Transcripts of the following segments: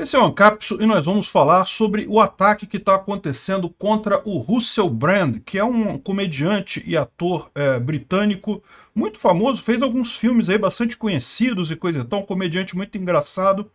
Esse é o Ancapsu e nós vamos falar sobre o ataque que está acontecendo contra o Russell Brand, que é um comediante e ator é, britânico muito famoso, fez alguns filmes aí bastante conhecidos e coisa e então, tal, um comediante muito engraçado.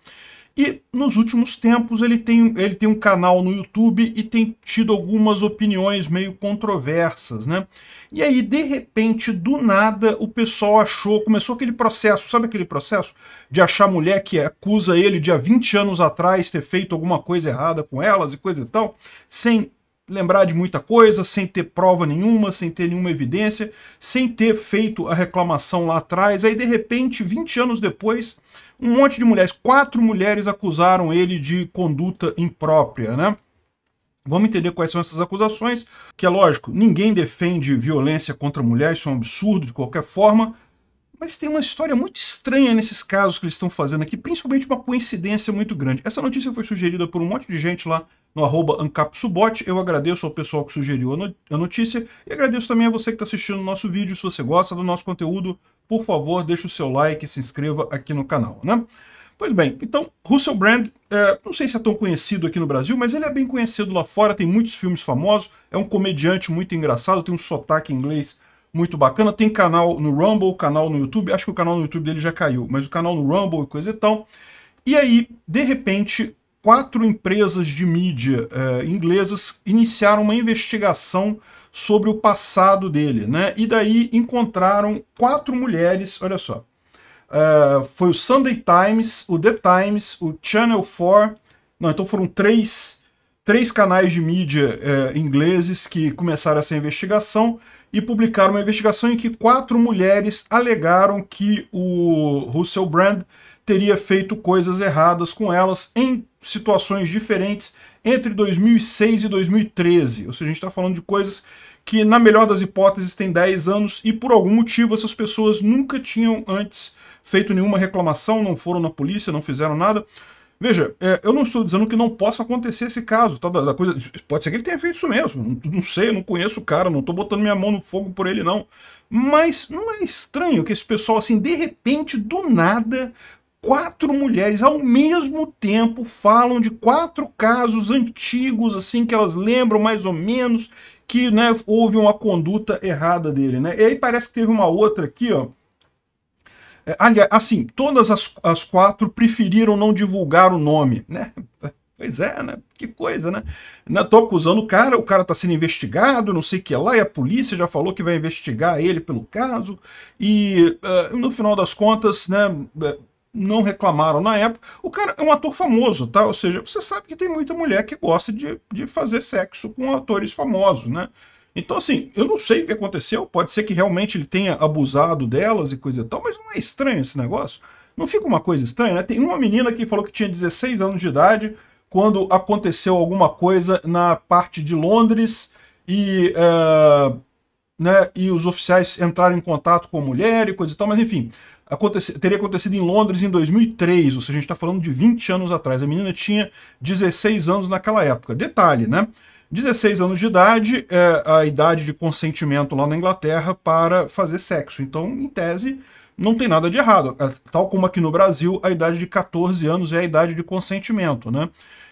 E nos últimos tempos ele tem, ele tem um canal no YouTube e tem tido algumas opiniões meio controversas, né? E aí, de repente, do nada, o pessoal achou, começou aquele processo, sabe aquele processo de achar mulher que acusa ele de há 20 anos atrás ter feito alguma coisa errada com elas e coisa e tal, sem lembrar de muita coisa, sem ter prova nenhuma, sem ter nenhuma evidência, sem ter feito a reclamação lá atrás. Aí, de repente, 20 anos depois, um monte de mulheres, quatro mulheres acusaram ele de conduta imprópria, né? Vamos entender quais são essas acusações, que é lógico, ninguém defende violência contra mulheres, isso é um absurdo de qualquer forma, mas tem uma história muito estranha nesses casos que eles estão fazendo aqui, principalmente uma coincidência muito grande. Essa notícia foi sugerida por um monte de gente lá no arroba ancapsubot. Eu agradeço ao pessoal que sugeriu a, notícia e agradeço também a você que está assistindo o nosso vídeo. Se você gosta do nosso conteúdo, por favor, deixe o seu like e se inscreva aqui no canal, né? Pois bem, então, Russell Brand, é, não sei se é tão conhecido aqui no Brasil, mas ele é bem conhecido lá fora, tem muitos filmes famosos, é um comediante muito engraçado, tem um sotaque inglês muito bacana, tem canal no Rumble, canal no YouTube, acho que o canal no YouTube dele já caiu, mas o canal no Rumble e coisa e tal. E aí, de repente, quatro empresas de mídia eh, inglesas iniciaram uma investigação sobre o passado dele, né? E daí encontraram quatro mulheres, olha só. Uh, foi o Sunday Times, o The Times, o Channel 4, não, então foram três três canais de mídia eh, ingleses que começaram essa investigação e publicaram uma investigação em que quatro mulheres alegaram que o Russell Brand teria feito coisas erradas com elas em situações diferentes entre 2006 e 2013. Ou seja, a gente está falando de coisas que, na melhor das hipóteses, tem 10 anos e, por algum motivo, essas pessoas nunca tinham antes feito nenhuma reclamação, não foram na polícia, não fizeram nada. Veja, é, eu não estou dizendo que não possa acontecer esse caso, tá, da, da, coisa, pode ser que ele tenha feito isso mesmo, não, não sei, não conheço o cara, não estou botando minha mão no fogo por ele não, mas não é estranho que esse pessoal assim, de repente, do nada, quatro mulheres ao mesmo tempo falam de quatro casos antigos, assim, que elas lembram mais ou menos, que né, houve uma conduta errada dele, né, e aí parece que teve uma outra aqui, ó, é, aliás, assim, todas as, as quatro preferiram não divulgar o nome, né? Pois é, né? Que coisa, né? Estou né, tô acusando o cara, o cara está sendo investigado, não sei o que lá, e a polícia já falou que vai investigar ele pelo caso, e uh, no final das contas, né, é, não reclamaram na época. O cara é um ator famoso, tá? Ou seja, você sabe que tem muita mulher que gosta de, de fazer sexo com atores famosos, né? Então, assim, eu não sei o que aconteceu. Pode ser que realmente ele tenha abusado delas e coisa e tal, mas não é estranho esse negócio? Não fica uma coisa estranha, né? Tem uma menina que falou que tinha 16 anos de idade quando aconteceu alguma coisa na parte de Londres e, uh, né, e os oficiais entraram em contato com a mulher e coisa e tal, mas enfim, teria acontecido em Londres em 2003, ou seja, a gente está falando de 20 anos atrás. A menina tinha 16 anos naquela época. Detalhe, né? 16 anos de idade é a idade de consentimento lá na Inglaterra para fazer sexo. Então, em tese, não tem nada de errado. É, tal como aqui no Brasil, a idade de 14 anos é a idade de consentimento, né?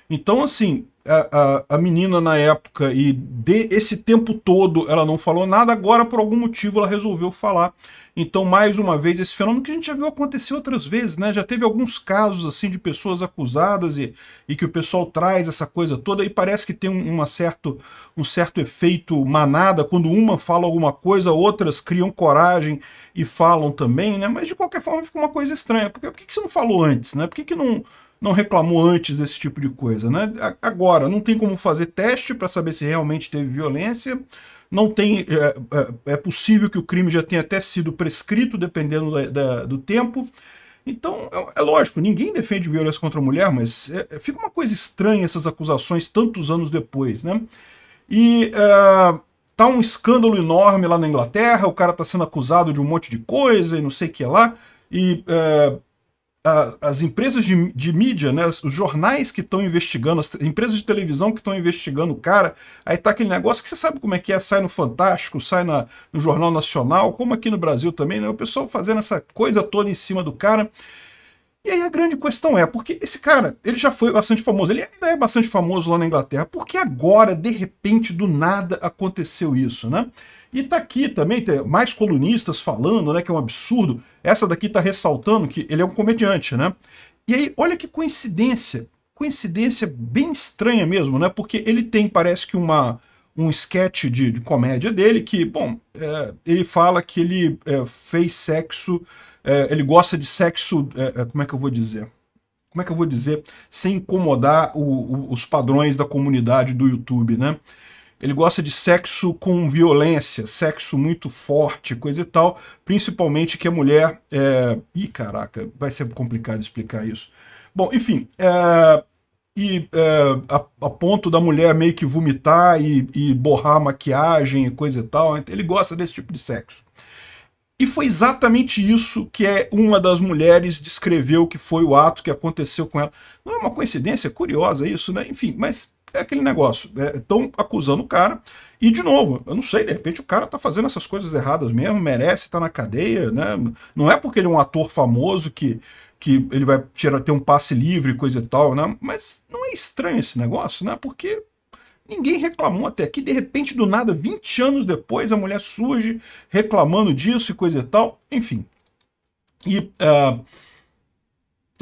Então, assim, a, a, a, menina na época e de esse tempo todo ela não falou nada, agora por algum motivo ela resolveu falar. Então, mais uma vez, esse fenômeno que a gente já viu acontecer outras vezes, né? Já teve alguns casos assim de pessoas acusadas e, e que o pessoal traz essa coisa toda e parece que tem um, uma certo, um certo efeito manada, quando uma fala alguma coisa, outras criam coragem e falam também, né? Mas de qualquer forma fica uma coisa estranha. Porque por que, que você não falou antes, né? Por que, que não não reclamou antes desse tipo de coisa, né? Agora, não tem como fazer teste para saber se realmente teve violência, não tem é, é, é, possível que o crime já tenha até sido prescrito dependendo da, da, do tempo então é, é, lógico ninguém defende violência contra a mulher mas é, é, fica uma coisa estranha essas acusações tantos anos depois né e uh, tá um escândalo enorme lá na Inglaterra o cara tá sendo acusado de um monte de coisa e não sei o que lá e as empresas de, de mídia, né, os jornais que estão investigando, as empresas de televisão que estão investigando o cara, aí tá aquele negócio que você sabe como é que é, sai no Fantástico, sai na, no Jornal Nacional, como aqui no Brasil também, né, o pessoal fazendo essa coisa toda em cima do cara. E aí a grande questão é, porque esse cara, ele já foi bastante famoso, ele ainda é bastante famoso lá na Inglaterra, por que agora, de repente, do nada, aconteceu isso, né? E tá aqui também, tem mais colunistas falando, né, que é um absurdo. Essa daqui tá ressaltando que ele é um comediante, né? E aí, olha que coincidência. Coincidência bem estranha mesmo, né? Porque ele tem, parece que uma um sketch de, de comédia dele que, bom, é, ele fala que ele é, fez sexo, é, ele gosta de sexo, é, é, como é que eu vou dizer? Como é que eu vou dizer? Sem incomodar o, o, os padrões da comunidade do YouTube, né? Ele gosta de sexo com violência, sexo muito forte, coisa e tal. Principalmente que a mulher... É... Ih, caraca, vai ser complicado explicar isso. Bom, enfim... É... E é... a, a, ponto da mulher meio que vomitar e, e borrar maquiagem e coisa e tal. Então ele gosta desse tipo de sexo. E foi exatamente isso que é uma das mulheres descreveu que foi o ato que aconteceu com ela. Não é uma coincidência curiosa isso, né? Enfim, mas é aquele negócio. Estão é, acusando o cara. E, de novo, eu não sei, de repente o cara tá fazendo essas coisas erradas mesmo, merece estar tá na cadeia, né? Não é porque ele é um ator famoso que, que ele vai tirar, ter um passe livre e coisa e tal, né? Mas não é estranho esse negócio, né? Porque ninguém reclamou até aqui. De repente, do nada, 20 anos depois, a mulher surge reclamando disso e coisa e tal. Enfim. E. Uh,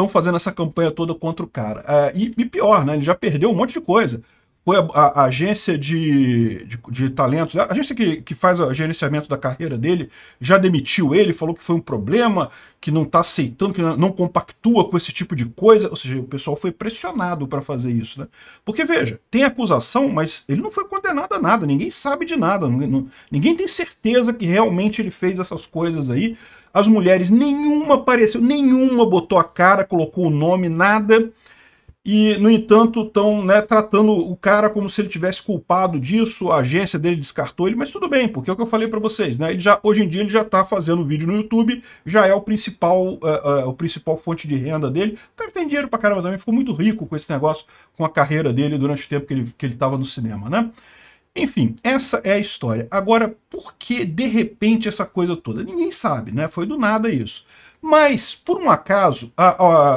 estão fazendo essa campanha toda contra o cara. É, e, e, pior, né? Ele já perdeu um monte de coisa. Foi a, a, a agência de, de, de, talentos, a agência que, que faz o gerenciamento da carreira dele, já demitiu ele, falou que foi um problema, que não está aceitando, que não, não compactua com esse tipo de coisa. Ou seja, o pessoal foi pressionado para fazer isso. Né? Porque, veja, tem acusação, mas ele não foi condenado a nada, ninguém sabe de nada, ninguém, não, ninguém tem certeza que realmente ele fez essas coisas aí. As mulheres, nenhuma apareceu, nenhuma botou a cara, colocou o nome, nada. E, no entanto, estão né, tratando o cara como se ele tivesse culpado disso, a agência dele descartou ele, mas tudo bem, porque é o que eu falei para vocês, né? Ele já, hoje em dia ele já está fazendo vídeo no YouTube, já é o principal, uh, uh, o principal fonte de renda dele. O então, cara tem dinheiro para caramba também, ficou muito rico com esse negócio, com a carreira dele durante o tempo que ele estava que ele no cinema, né? Enfim, essa é a história. Agora, por que de repente essa coisa toda? Ninguém sabe, né? Foi do nada isso. Mas, por um acaso, a,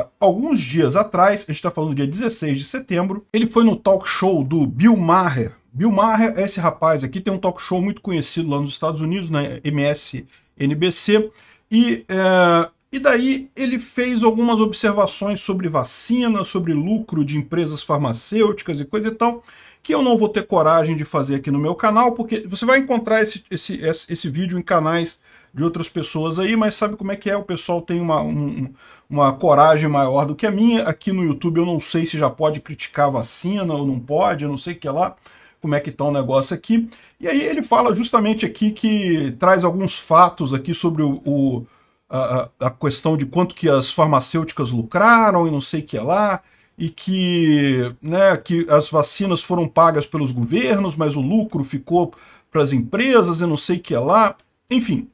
a, alguns dias atrás, a gente está falando do dia 16 de setembro, ele foi no talk show do Bill Maher. Bill Maher, esse rapaz aqui, tem um talk show muito conhecido lá nos Estados Unidos, na né? MSNBC, e, é, e daí ele fez algumas observações sobre vacina, sobre lucro de empresas farmacêuticas e coisa e tal, que eu não vou ter coragem de fazer aqui no meu canal, porque você vai encontrar esse, esse, esse vídeo em canais de outras pessoas aí, mas sabe como é que é? O pessoal tem uma, um, uma coragem maior do que a minha. Aqui no YouTube eu não sei se já pode criticar vacina ou não pode, eu não sei o que lá, como é que tá o negócio aqui. E aí ele fala justamente aqui que traz alguns fatos aqui sobre o, o a, a, questão de quanto que as farmacêuticas lucraram e não sei o que lá e que, né, que as vacinas foram pagas pelos governos, mas o lucro ficou para as empresas e não sei o que é lá, enfim.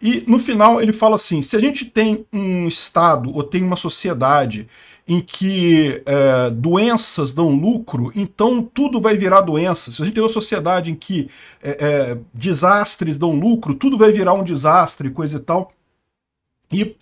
E no final ele fala assim: se a gente tem um Estado ou tem uma sociedade em que é, doenças dão lucro, então tudo vai virar doença. Se a gente tem uma sociedade em que é, é, desastres dão lucro, tudo vai virar um desastre, coisa e tal. E uh,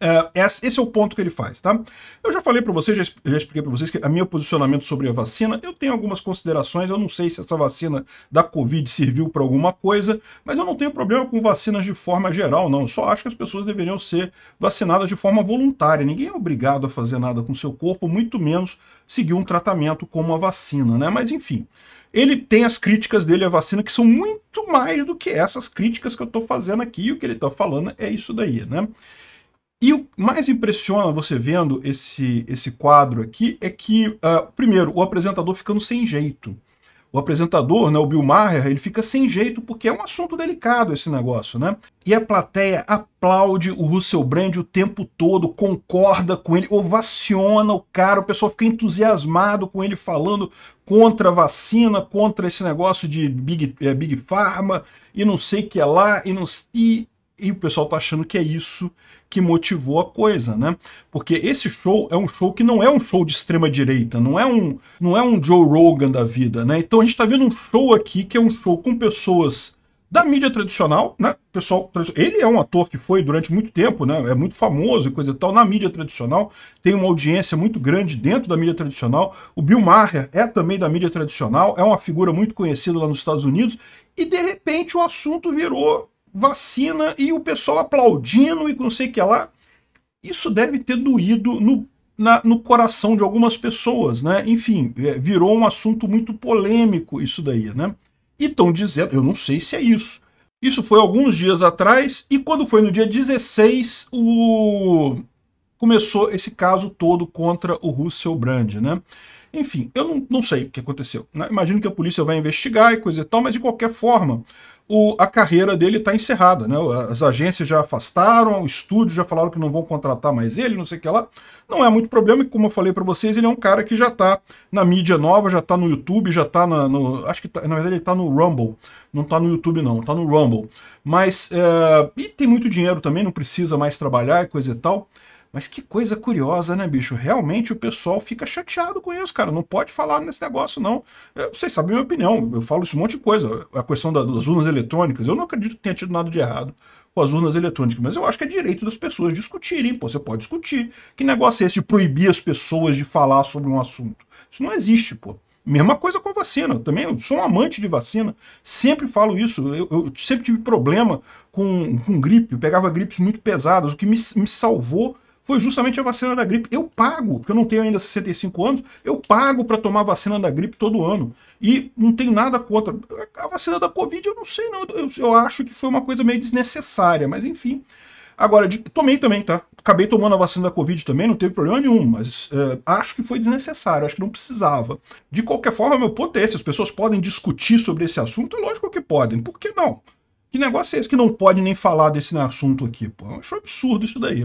esse é o ponto que ele faz, tá? Eu já falei para vocês, já, expliquei para vocês que a meu posicionamento sobre a vacina, eu tenho algumas considerações, eu não sei se essa vacina da Covid serviu para alguma coisa, mas eu não tenho problema com vacinas de forma geral, não. Eu só acho que as pessoas deveriam ser vacinadas de forma voluntária. Ninguém é obrigado a fazer nada com seu corpo, muito menos seguir um tratamento como a vacina, né? Mas enfim, ele tem as críticas dele à vacina que são muito mais do que essas críticas que eu estou fazendo aqui, e o que ele está falando é isso daí, né? E o mais impressiona você vendo esse, esse quadro aqui é que, uh, primeiro, o apresentador ficando sem jeito. O apresentador, né, o Bill Maher, ele fica sem jeito porque é um assunto delicado esse negócio, né? E a plateia aplaude o Russell Brand o tempo todo, concorda com ele, ovaciona o cara, o pessoal fica entusiasmado com ele falando contra a vacina, contra esse negócio de Big, é, big Pharma e não sei o que é lá, e, não, e e o pessoal tá achando que é isso que motivou a coisa, né? Porque esse show é um show que não é um show de extrema direita, não é um não é um Joe Rogan da vida, né? Então a gente tá vendo um show aqui que é um show com pessoas da mídia tradicional, né? Pessoal, ele é um ator que foi durante muito tempo, né? É muito famoso e coisa e tal na mídia tradicional, tem uma audiência muito grande dentro da mídia tradicional. O Bill Maher é também da mídia tradicional, é uma figura muito conhecida lá nos Estados Unidos e de repente o assunto virou vacina e o pessoal aplaudindo e não sei o que lá. Isso deve ter doído no, na, no coração de algumas pessoas, né? Enfim, é, virou um assunto muito polêmico isso daí, né? E estão dizendo, eu não sei se é isso. Isso foi alguns dias atrás e quando foi no dia 16, o... começou esse caso todo contra o Russell Brand, né? Enfim, eu não, não sei o que aconteceu. Né? Imagino que a polícia vai investigar e coisa e tal, mas de qualquer forma, o, a carreira dele está encerrada. Né? As agências já afastaram, o estúdio já falaram que não vão contratar mais ele, não sei o que lá. Não é muito problema, como eu falei para vocês, ele é um cara que já está na mídia nova, já está no YouTube, já está no... Acho que, tá, na verdade, ele está no Rumble. Não está no YouTube, não. Está no Rumble. Mas... É, e tem muito dinheiro também, não precisa mais trabalhar e coisa e tal. Mas que coisa curiosa, né, bicho? Realmente o pessoal fica chateado com isso, cara. Não pode falar nesse negócio, não. Eu, vocês sabem a minha opinião. Eu falo isso um monte de coisa. A questão das urnas eletrônicas, eu não acredito que tenha tido nada de errado com as urnas eletrônicas, mas eu acho que é direito das pessoas discutirem. Pô, você pode discutir. Que negócio é esse de proibir as pessoas de falar sobre um assunto? Isso não existe, pô. Mesma coisa com vacina. Eu também sou um amante de vacina. Sempre falo isso. Eu, eu sempre tive problema com, com gripe. Eu pegava gripes muito pesadas. O que me, me salvou foi justamente a vacina da gripe. Eu pago, porque eu não tenho ainda 65 anos, eu pago para tomar vacina da gripe todo ano. E não tem nada contra. A vacina da Covid, eu não sei, não. Eu, eu acho que foi uma coisa meio desnecessária, mas enfim. Agora, de, tomei também, tá? Acabei tomando a vacina da Covid também, não teve problema nenhum, mas uh, acho que foi desnecessário, acho que não precisava. De qualquer forma, meu ponto é esse: as pessoas podem discutir sobre esse assunto, é lógico que podem, por que não? Que negócio é esse que não pode nem falar desse assunto aqui? Pô, eu acho absurdo isso daí.